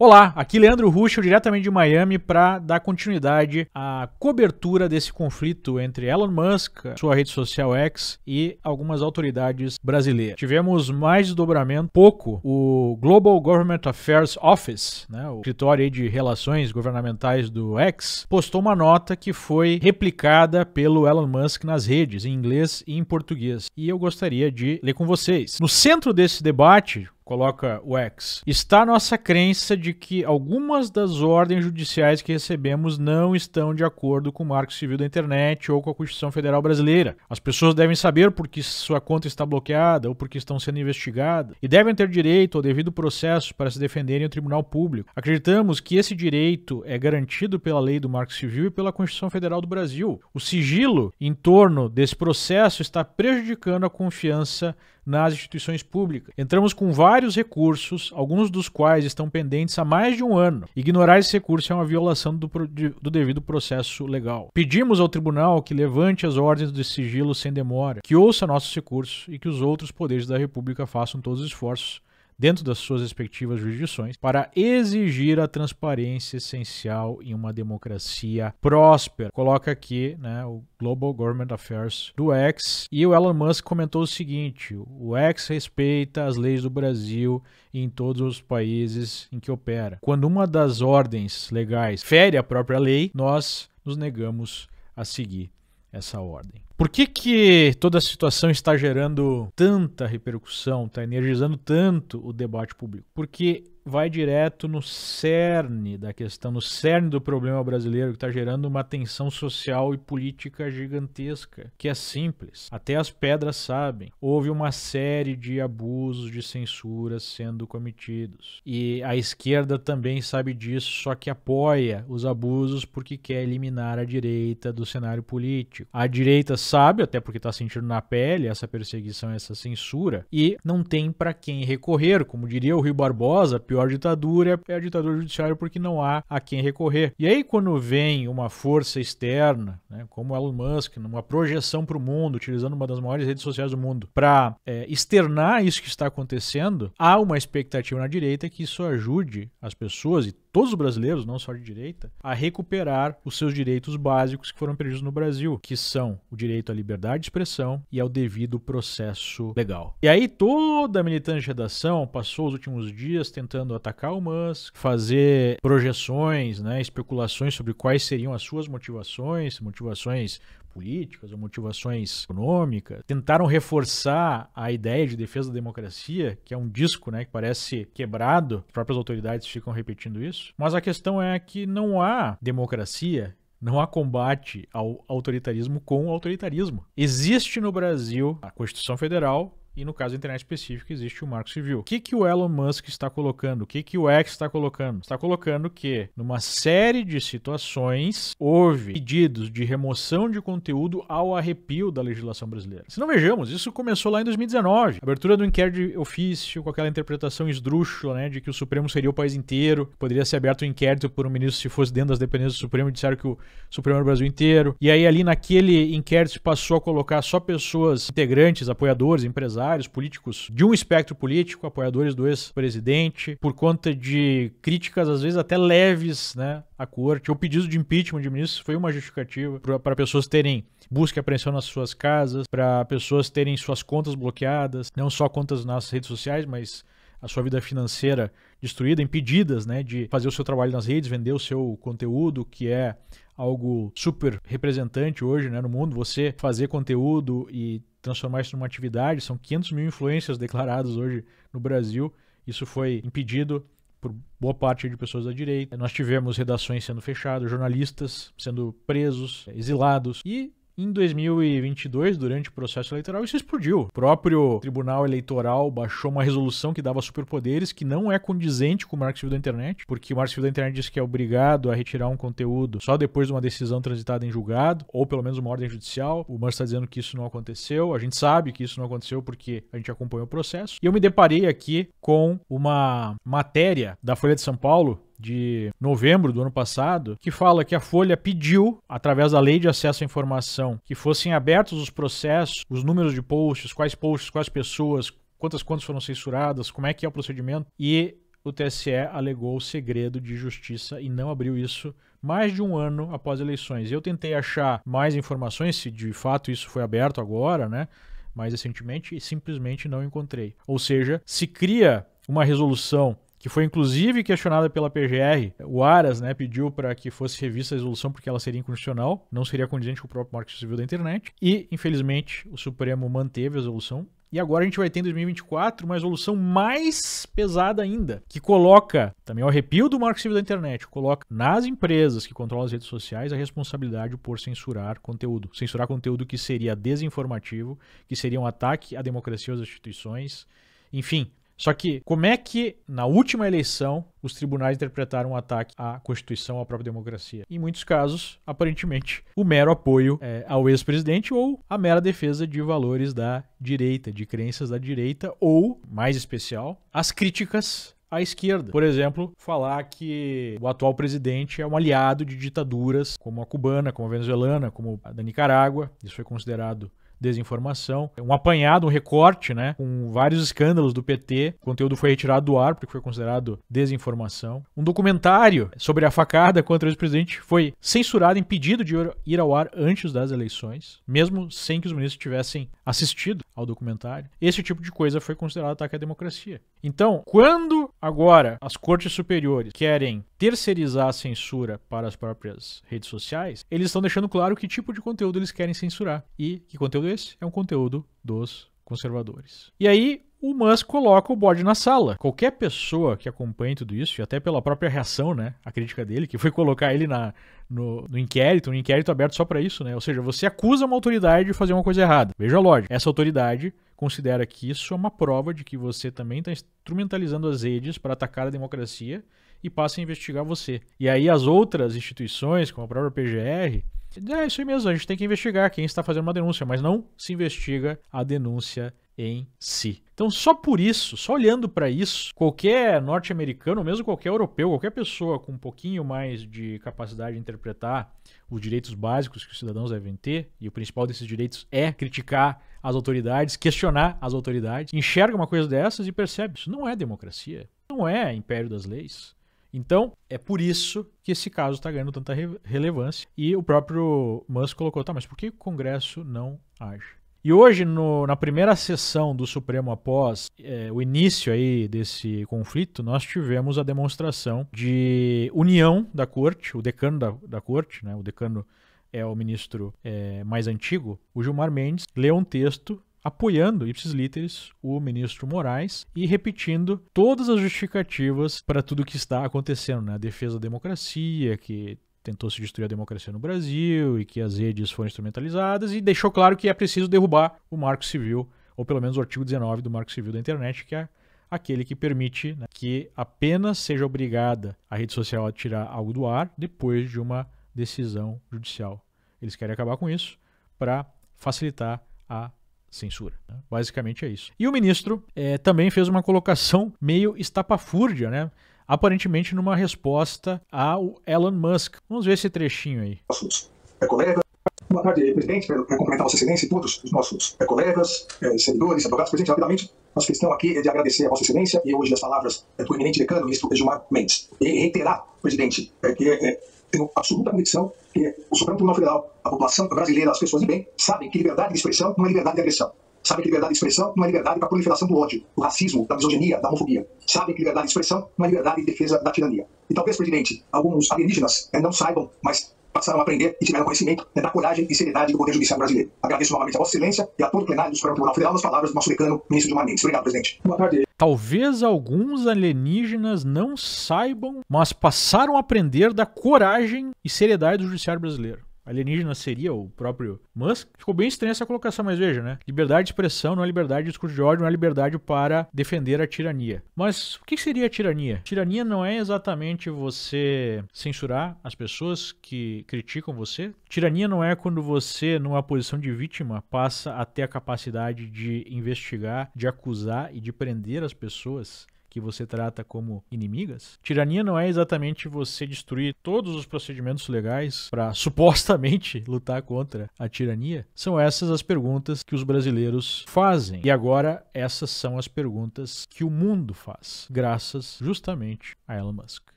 Olá, aqui Leandro Ruschel, diretamente de Miami, para dar continuidade à cobertura desse conflito entre Elon Musk, sua rede social X e algumas autoridades brasileiras. Tivemos mais desdobramento, pouco, o Global Government Affairs Office, né, o escritório de relações governamentais do X, postou uma nota que foi replicada pelo Elon Musk nas redes, em inglês e em português. E eu gostaria de ler com vocês. No centro desse debate, coloca o X, está a nossa crença de que algumas das ordens judiciais que recebemos não estão de acordo com o Marco Civil da Internet ou com a Constituição Federal Brasileira. As pessoas devem saber por que sua conta está bloqueada ou por que estão sendo investigadas e devem ter direito ao devido processo para se defenderem ao tribunal público. Acreditamos que esse direito é garantido pela lei do Marco Civil e pela Constituição Federal do Brasil. O sigilo em torno desse processo está prejudicando a confiança nas instituições públicas. Entramos com vários recursos, alguns dos quais estão pendentes há mais de um ano. Ignorar esse recurso é uma violação do, do devido processo legal. Pedimos ao tribunal que levante as ordens de sigilo sem demora, que ouça nossos recursos e que os outros poderes da República façam todos os esforços dentro das suas respectivas jurisdições, para exigir a transparência essencial em uma democracia próspera. Coloca aqui né, o Global Government Affairs do X. E o Elon Musk comentou o seguinte: o X respeita as leis do Brasil e em todos os países em que opera. Quando uma das ordens legais fere a própria lei, nós nos negamos a seguir essa ordem. Por que, que toda a situação está gerando tanta repercussão, está energizando tanto o debate público? Porque vai direto no cerne da questão, no cerne do problema brasileiro que está gerando uma tensão social e política gigantesca, que é simples. Até as pedras sabem. Houve uma série de abusos de censura sendo cometidos. E a esquerda também sabe disso, só que apoia os abusos porque quer eliminar a direita do cenário político. A direita sabe, até porque está sentindo na pele essa perseguição, essa censura, e não tem para quem recorrer, como diria o Rio Barbosa, pior pior ditadura é a ditadura judiciária porque não há a quem recorrer. E aí quando vem uma força externa, né, como Elon Musk, numa projeção para o mundo, utilizando uma das maiores redes sociais do mundo, para é, externar isso que está acontecendo, há uma expectativa na direita que isso ajude as pessoas e todos os brasileiros, não só de direita, a recuperar os seus direitos básicos que foram perdidos no Brasil, que são o direito à liberdade de expressão e ao devido processo legal. E aí toda a militante de redação passou os últimos dias tentando atacar o Musk, fazer projeções, né, especulações sobre quais seriam as suas motivações, motivações políticas ou motivações econômicas, tentaram reforçar a ideia de defesa da democracia, que é um disco né, que parece quebrado, as próprias autoridades ficam repetindo isso, mas a questão é que não há democracia não há combate ao autoritarismo com o autoritarismo. Existe no Brasil a Constituição Federal, e no caso da internet específica, existe o Marco Civil. O que, que o Elon Musk está colocando? O que, que o X está colocando? Está colocando que, numa série de situações, houve pedidos de remoção de conteúdo ao arrepio da legislação brasileira. Se não vejamos, isso começou lá em 2019. Abertura do inquérito de ofício, com aquela interpretação esdrúxula, né, de que o Supremo seria o país inteiro, poderia ser aberto um inquérito por um ministro se fosse dentro das dependências do Supremo, disseram que o Supremo era é o Brasil inteiro. E aí, ali naquele inquérito, se passou a colocar só pessoas integrantes, apoiadores, empresários partidários, políticos de um espectro político, apoiadores do ex-presidente, por conta de críticas, às vezes até leves, né, à corte, ou pedido de impeachment de ministros, foi uma justificativa para pessoas terem busca e apreensão nas suas casas, para pessoas terem suas contas bloqueadas, não só contas nas redes sociais, mas a sua vida financeira destruída, impedidas, né, de fazer o seu trabalho nas redes, vender o seu conteúdo, que é algo super representante hoje, né, no mundo, você fazer conteúdo e transformar isso numa atividade. São 500 mil influências declaradas hoje no Brasil. Isso foi impedido por boa parte de pessoas da direita. Nós tivemos redações sendo fechadas, jornalistas sendo presos, exilados. E em 2022, durante o processo eleitoral, isso explodiu. O próprio Tribunal Eleitoral baixou uma resolução que dava superpoderes, que não é condizente com o Marco Civil da Internet, porque o Marco Civil da Internet diz que é obrigado a retirar um conteúdo só depois de uma decisão transitada em julgado, ou pelo menos uma ordem judicial. O Marco está dizendo que isso não aconteceu. A gente sabe que isso não aconteceu porque a gente acompanhou o processo. E eu me deparei aqui com uma matéria da Folha de São Paulo de novembro do ano passado, que fala que a Folha pediu, através da lei de acesso à informação, que fossem abertos os processos, os números de posts, quais posts, quais pessoas, quantas contas foram censuradas, como é que é o procedimento, e o TSE alegou o segredo de justiça e não abriu isso mais de um ano após eleições. Eu tentei achar mais informações se de fato isso foi aberto agora, né? Mais recentemente, e simplesmente não encontrei. Ou seja, se cria uma resolução que foi inclusive questionada pela PGR. O Aras né, pediu para que fosse revista a resolução porque ela seria inconstitucional, não seria condizente com o próprio Marco Civil da internet. E, infelizmente, o Supremo manteve a resolução. E agora a gente vai ter em 2024 uma resolução mais pesada ainda, que coloca, também o é arrepio do Marco Civil da Internet, coloca nas empresas que controlam as redes sociais a responsabilidade por censurar conteúdo. Censurar conteúdo que seria desinformativo, que seria um ataque à democracia e às instituições, enfim, só que como é que na última eleição os tribunais interpretaram um ataque à Constituição, à própria democracia? Em muitos casos, aparentemente, o mero apoio é, ao ex-presidente ou a mera defesa de valores da direita, de crenças da direita ou, mais especial, as críticas à esquerda. Por exemplo, falar que o atual presidente é um aliado de ditaduras como a cubana, como a venezuelana, como a da Nicarágua. Isso foi considerado desinformação. Um apanhado, um recorte, né? Com vários escândalos do PT. O conteúdo foi retirado do ar porque foi considerado desinformação. Um documentário sobre a facada contra o ex-presidente foi censurado, impedido de ir ao ar antes das eleições, mesmo sem que os ministros tivessem assistido ao documentário. Esse tipo de coisa foi considerado ataque à democracia. Então, quando agora as cortes superiores querem terceirizar a censura para as próprias redes sociais, eles estão deixando claro que tipo de conteúdo eles querem censurar e que conteúdo esse? É um conteúdo dos conservadores. E aí, o Musk coloca o bode na sala. Qualquer pessoa que acompanhe tudo isso, e até pela própria reação, né, a crítica dele, que foi colocar ele na, no, no inquérito, um inquérito aberto só para isso, né? Ou seja, você acusa uma autoridade de fazer uma coisa errada. Veja a lógica. Essa autoridade considera que isso é uma prova de que você também está instrumentalizando as redes para atacar a democracia e passa a investigar você. E aí as outras instituições, como a própria PGR, é, é isso aí mesmo, a gente tem que investigar quem está fazendo uma denúncia, mas não se investiga a denúncia em si. Então, só por isso, só olhando para isso, qualquer norte-americano, mesmo qualquer europeu, qualquer pessoa com um pouquinho mais de capacidade de interpretar os direitos básicos que os cidadãos devem ter, e o principal desses direitos é criticar as autoridades, questionar as autoridades, enxerga uma coisa dessas e percebe: isso não é democracia, não é império das leis. Então, é por isso que esse caso está ganhando tanta re relevância. E o próprio Musk colocou, tá, mas por que o Congresso não age? E hoje, no, na primeira sessão do Supremo após é, o início aí desse conflito, nós tivemos a demonstração de união da corte, o decano da, da corte, né, o decano é o ministro é, mais antigo, o Gilmar Mendes, leu um texto apoiando ipsis literis o ministro Moraes e repetindo todas as justificativas para tudo que está acontecendo, né? A defesa da democracia, que tentou se destruir a democracia no Brasil e que as redes foram instrumentalizadas e deixou claro que é preciso derrubar o Marco Civil, ou pelo menos o artigo 19 do Marco Civil da internet, que é aquele que permite né, que apenas seja obrigada a rede social a tirar algo do ar depois de uma decisão judicial. Eles querem acabar com isso para facilitar a censura. Né? Basicamente é isso. E o ministro é, também fez uma colocação meio estapafúrdia, né? Aparentemente numa resposta ao Elon Musk. Vamos ver esse trechinho aí. É, boa tarde, presidente. Quero cumprimentar Vossa Excelência e todos os nossos é, colegas, é, servidores, advogados Presidente, rapidamente. Nossa questão aqui é de agradecer a Vossa Excelência e hoje as palavras é do eminente decano, ministro Gilmar Mendes. E reiterar, presidente, que tenho absoluta convicção porque o Supremo Tribunal Federal, a população brasileira, as pessoas de bem, sabem que liberdade de expressão não é liberdade de agressão. Sabem que liberdade de expressão não é liberdade para a proliferação do ódio, do racismo, da misoginia, da homofobia. Sabem que liberdade de expressão não é liberdade de defesa da tirania. E talvez, presidente, alguns alienígenas eh, não saibam, mas passaram a aprender e tiveram conhecimento da coragem e seriedade do Poder Judiciário brasileiro. Agradeço novamente a Vossa Excelência e a todo o plenário do Supremo Tribunal Federal nas palavras do nosso decano, ministro Gilmar Mendes. Obrigado, presidente. Boa tarde. Talvez alguns alienígenas não saibam, mas passaram a aprender da coragem e seriedade do Judiciário brasileiro alienígena seria o próprio Musk. Ficou bem estranha essa colocação, mas veja, né? Liberdade de expressão não é liberdade de discurso de ódio, não é liberdade para defender a tirania. Mas o que seria a tirania? Tirania não é exatamente você censurar as pessoas que criticam você. Tirania não é quando você, numa posição de vítima, passa a ter a capacidade de investigar, de acusar e de prender as pessoas que você trata como inimigas? Tirania não é exatamente você destruir todos os procedimentos legais para supostamente lutar contra a tirania? São essas as perguntas que os brasileiros fazem. E agora, essas são as perguntas que o mundo faz, graças justamente a Elon Musk.